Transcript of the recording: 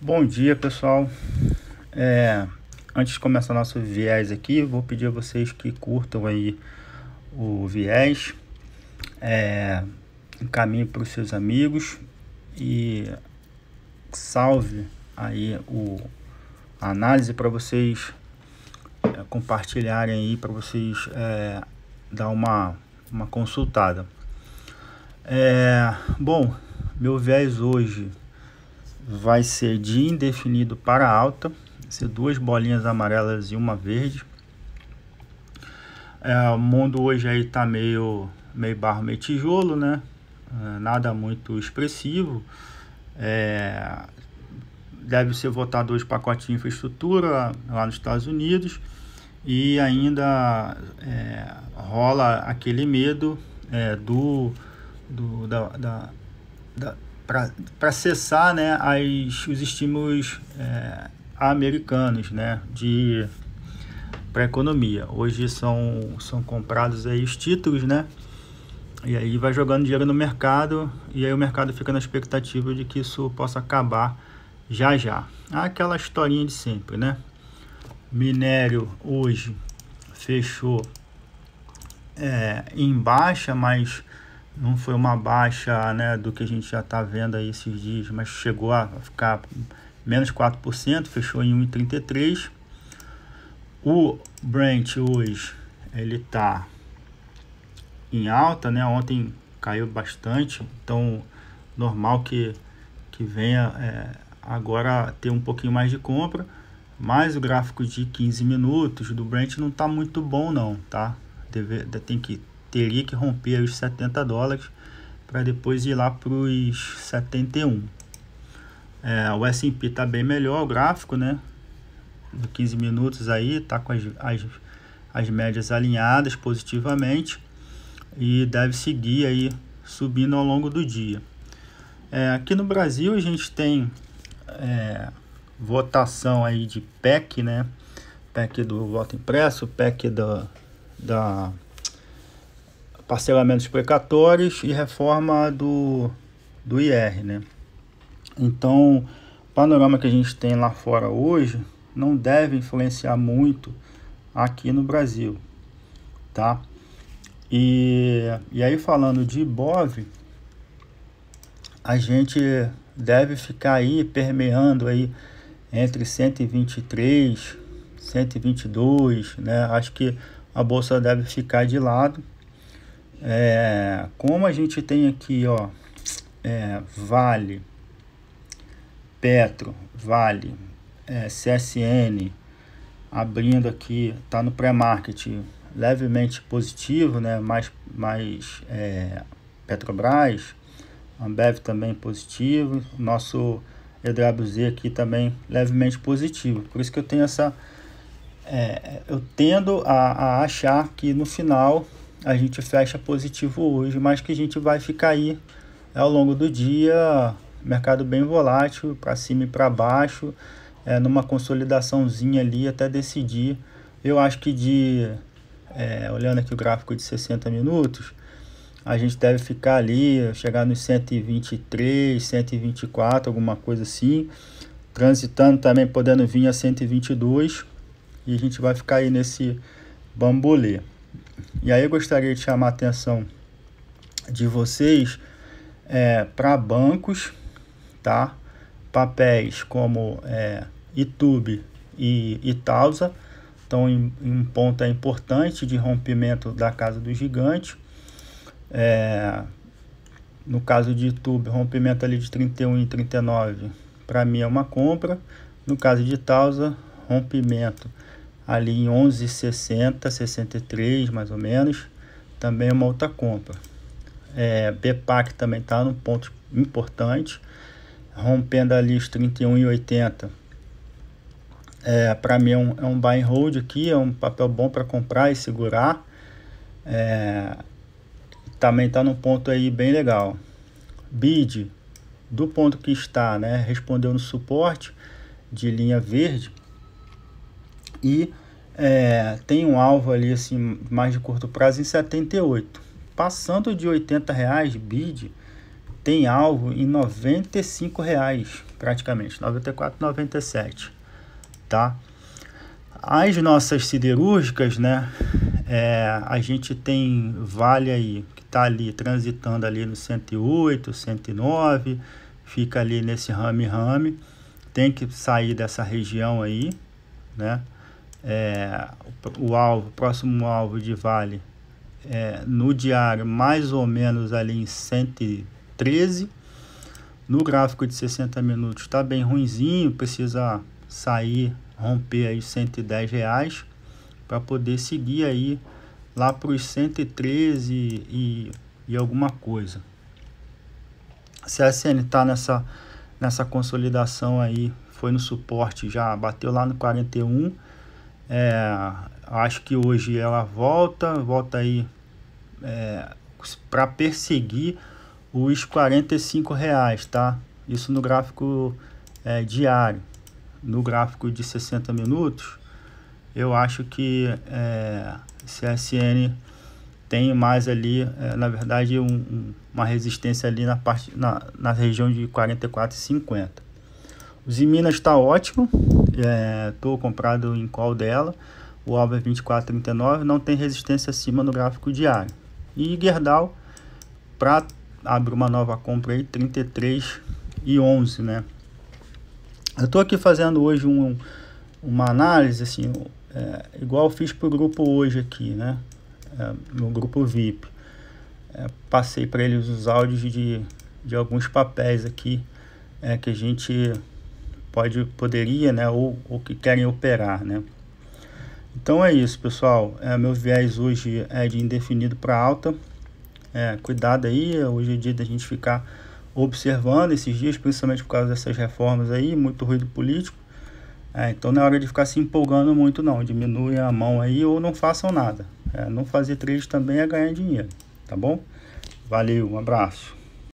Bom dia pessoal. É, antes de começar nosso viés aqui, vou pedir a vocês que curtam aí o viés, é, encaminhe para os seus amigos e salve aí o a análise para vocês é, compartilharem aí para vocês é, dar uma uma consultada. É, bom, meu viés hoje vai ser de indefinido para alta, ser duas bolinhas amarelas e uma verde. É, o mundo hoje aí tá meio, meio barro, meio tijolo, né? É, nada muito expressivo. É, deve ser votado hoje pacote de infraestrutura lá, nos Estados Unidos e ainda é, rola aquele medo é, do, do da, da, da para cessar né, as, os estímulos é, americanos né, de para economia. Hoje são, são comprados aí os títulos, né? E aí vai jogando dinheiro no mercado e aí o mercado fica na expectativa de que isso possa acabar já já. Aquela historinha de sempre, né? Minério hoje fechou é, em baixa, mas não foi uma baixa né, do que a gente já está vendo aí esses dias, mas chegou a ficar menos 4%, fechou em 1,33%. O Brent hoje ele está em alta, né? Ontem caiu bastante, então normal que, que venha é, agora ter um pouquinho mais de compra. Mas o gráfico de 15 minutos do Brent não está muito bom não, tá? Deve, tem que teria que romper os 70 dólares para depois ir lá para os 71. É, o S&P está bem melhor o gráfico, né? De 15 minutos aí, está com as, as, as médias alinhadas positivamente e deve seguir aí subindo ao longo do dia. É, aqui no Brasil a gente tem é, votação aí de PEC, né? PEC do voto impresso, PEC da, da parcelamentos precatórios e reforma do, do IR, né? Então, o panorama que a gente tem lá fora hoje não deve influenciar muito aqui no Brasil, tá? E, e aí falando de IBOV, a gente deve ficar aí permeando aí entre 123, 122, né? Acho que a bolsa deve ficar de lado, é, como a gente tem aqui, ó, é, Vale, Petro, Vale, é, CSN, abrindo aqui, tá no pré-market levemente positivo, né? Mais, mais é, Petrobras, Ambev também positivo, nosso EWZ aqui também levemente positivo. Por isso que eu tenho essa, é, eu tendo a, a achar que no final a gente fecha positivo hoje, mas que a gente vai ficar aí é, ao longo do dia, mercado bem volátil, para cima e para baixo, é, numa consolidaçãozinha ali até decidir. Eu acho que de, é, olhando aqui o gráfico de 60 minutos, a gente deve ficar ali, chegar nos 123, 124, alguma coisa assim, transitando também, podendo vir a 122, e a gente vai ficar aí nesse bambolê. E aí eu gostaria de chamar a atenção de vocês é, para bancos, tá? Papéis como é, Itube e Itaúsa estão em, em um ponto é importante de rompimento da casa do gigante. É, no caso de YouTube, rompimento ali de 31 e 39, para mim é uma compra. No caso de Tausa, rompimento ali em 11,60, 63 mais ou menos, também é uma outra compra. É, BPAC também está num ponto importante, rompendo ali os 31,80. É, para mim é um, é um buy and hold aqui, é um papel bom para comprar e segurar. É, também está num ponto aí bem legal. BID, do ponto que está, né, respondeu no suporte de linha verde, e é, tem um alvo ali assim mais de curto prazo em 78. Passando de 80 reais bid, tem alvo em 95 reais praticamente, 94, 97, tá? As nossas siderúrgicas, né? É, a gente tem Vale aí, que está ali transitando ali no 108, 109, fica ali nesse rame-rame, tem que sair dessa região aí, né? é, o alvo, próximo alvo de vale é, no diário mais ou menos ali em 113. No gráfico de 60 minutos está bem ruinzinho, precisa sair, romper aí 110 reais para poder seguir aí lá para os 113 e, e alguma coisa. Se a CSN está nessa, nessa consolidação aí, foi no suporte, já bateu lá no 41 é, acho que hoje ela volta, volta aí é, para perseguir os 45 reais, tá? Isso no gráfico é, diário. No gráfico de 60 minutos, eu acho que é, CSN tem mais ali, é, na verdade, um, uma resistência ali na, parte, na, na região de 44,50. O Minas está ótimo, estou é, comprado em qual dela, o Alver é 2439 não tem resistência acima no gráfico diário. E Gerdau, para abrir uma nova compra aí, 33 e 11, né? Eu estou aqui fazendo hoje um, uma análise, assim, é, igual fiz para o grupo hoje aqui, né? É, no grupo VIP. É, passei para eles os áudios de, de alguns papéis aqui é, que a gente pode, poderia, né, ou, ou que querem operar, né. Então é isso, pessoal. É, meu viés hoje é de indefinido para alta. É, cuidado aí, hoje é dia da gente ficar observando esses dias, principalmente por causa dessas reformas aí, muito ruído político. É, então não é hora de ficar se empolgando muito não, diminui a mão aí ou não façam nada. É, não fazer trade também é ganhar dinheiro, tá bom? Valeu, um abraço.